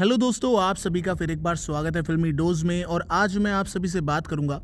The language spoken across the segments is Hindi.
हेलो दोस्तों आप सभी का फिर एक बार स्वागत है फिल्मी डोज में और आज मैं आप सभी से बात करूंगा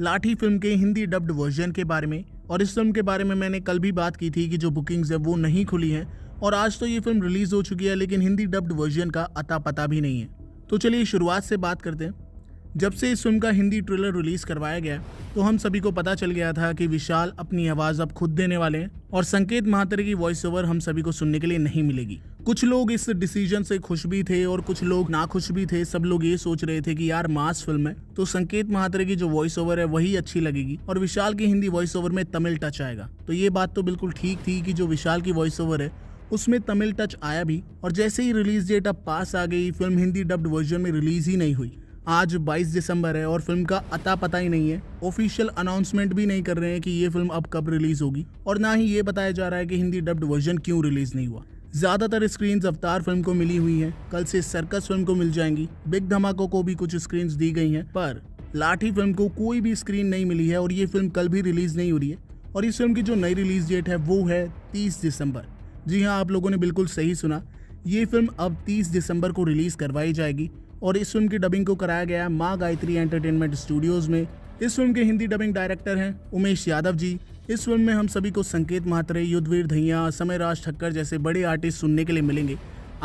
लाठी फिल्म के हिंदी डब्ड वर्जन के बारे में और इस फिल्म के बारे में मैंने कल भी बात की थी कि जो बुकिंग्स है वो नहीं खुली हैं और आज तो ये फिल्म रिलीज़ हो चुकी है लेकिन हिंदी डब्ड वर्जन का अता पता भी नहीं है तो चलिए शुरुआत से बात करते हैं जब से इस फिल्म का हिंदी ट्रेलर रिलीज़ करवाया गया तो हम सभी को पता चल गया था कि विशाल अपनी आवाज़ अब खुद देने वाले हैं और संकेत महातरे की वॉइस ओवर हम सभी को सुनने के लिए नहीं मिलेगी कुछ लोग इस डिसीजन से खुश भी थे और कुछ लोग नाखुश भी थे सब लोग ये सोच रहे थे कि यार मास फिल्म है तो संकेत महात्रे की जो वॉइस ओवर है वही अच्छी लगेगी और विशाल की हिंदी वॉइस ओवर में तमिल टच आएगा तो ये बात तो बिल्कुल ठीक थी कि जो विशाल की वॉइस ओवर है उसमें तमिल टच आया भी और जैसे ही रिलीज डेट अब पास आ गई फिल्म हिंदी डब्ड वर्जन में रिलीज ही नहीं हुई आज 22 दिसंबर है और फिल्म का अता पता ही नहीं है ऑफिशियल अनाउंसमेंट भी नहीं कर रहे हैं कि ये फिल्म अब कब रिलीज होगी और ना ही ये बताया जा रहा है कि हिंदी डब्ड वर्जन क्यों रिलीज नहीं हुआ ज़्यादातर स्क्रीन्स अवतार फिल्म को मिली हुई हैं कल से सर्कस फिल्म को मिल जाएंगी बिग धमाकों को भी कुछ स्क्रीन्स दी गई हैं पर लाठी फिल्म को कोई भी स्क्रीन नहीं मिली है और ये फिल्म कल भी रिलीज़ नहीं हो रही है और इस फिल्म की जो नई रिलीज डेट है वो है तीस दिसंबर जी हाँ आप लोगों ने बिल्कुल सही सुना ये फिल्म अब तीस दिसंबर को रिलीज़ करवाई जाएगी और इस फिल्म की डबिंग को कराया गया माँ गायत्री एंटरटेनमेंट स्टूडियोज़ में इस फिल्म के हिंदी डबिंग डायरेक्टर हैं उमेश यादव जी इस फिल्म में हम सभी को संकेत मात्रे युद्धवीर धैया समय राज ठक्कर जैसे बड़े आर्टिस्ट सुनने के लिए मिलेंगे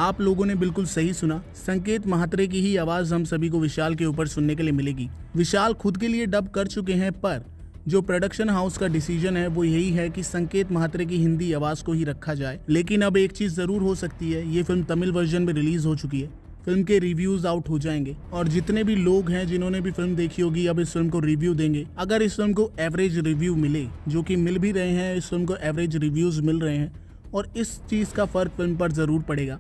आप लोगों ने बिल्कुल सही सुना संकेत महात्रे की ही आवाज़ हम सभी को विशाल के ऊपर सुनने के लिए मिलेगी विशाल खुद के लिए डब कर चुके हैं पर जो प्रोडक्शन हाउस का डिसीजन है वो यही है कि संकेत महात्रे की हिंदी आवाज़ को ही रखा जाए लेकिन अब एक चीज़ ज़रूर हो सकती है ये फिल्म तमिल वर्जन में रिलीज़ हो चुकी है फिल्म के रिव्यूज आउट हो जाएंगे और जितने भी लोग हैं जिन्होंने भी फिल्म देखी होगी अब इस फिल्म को रिव्यू देंगे अगर इस फिल्म को एवरेज रिव्यू मिले जो कि मिल भी रहे हैं इस फिल्म को एवरेज रिव्यूज मिल रहे हैं और इस चीज़ का फ़र्क फिल्म पर ज़रूर पड़ेगा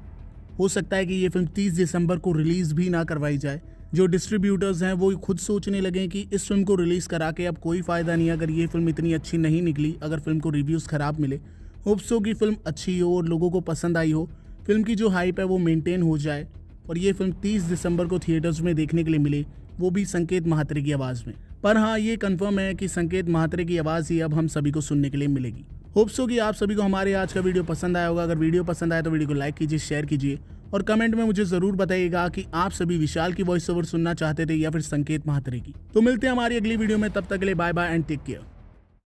हो सकता है कि ये फिल्म तीस दिसंबर को रिलीज़ भी ना करवाई जाए जो डिस्ट्रीब्यूटर्स हैं वो खुद सोचने लगे कि इस फिल्म को रिलीज़ करा के अब कोई फ़ायदा नहीं अगर ये फिल्म इतनी अच्छी नहीं निकली अगर फिल्म को रिव्यूज़ ख़राब मिले होप्स की फिल्म अच्छी हो और लोगों को पसंद आई हो फिल्म की जो हाइप है वो मेंटेन हो जाए और ये फिल्म 30 दिसंबर को थिएटर्स में देखने के लिए मिली वो भी संकेत महात्रे की आवाज़ में पर हाँ ये कंफर्म है कि संकेत महात्रे की आवाज़ ही अब हम सभी को सुनने के लिए मिलेगी होप्स हो कि आप सभी को हमारे आज का वीडियो पसंद आया होगा अगर वीडियो पसंद आए तो वीडियो को लाइक कीजिए शेयर कीजिए और कमेंट में मुझे ज़रूर बताइएगा कि आप सभी विशाल की वॉइस ओवर सुनना चाहते थे या फिर संकेत महात्रे की तो मिलते हैं हमारी अगली वीडियो में तब तक के लिए bye bye and take care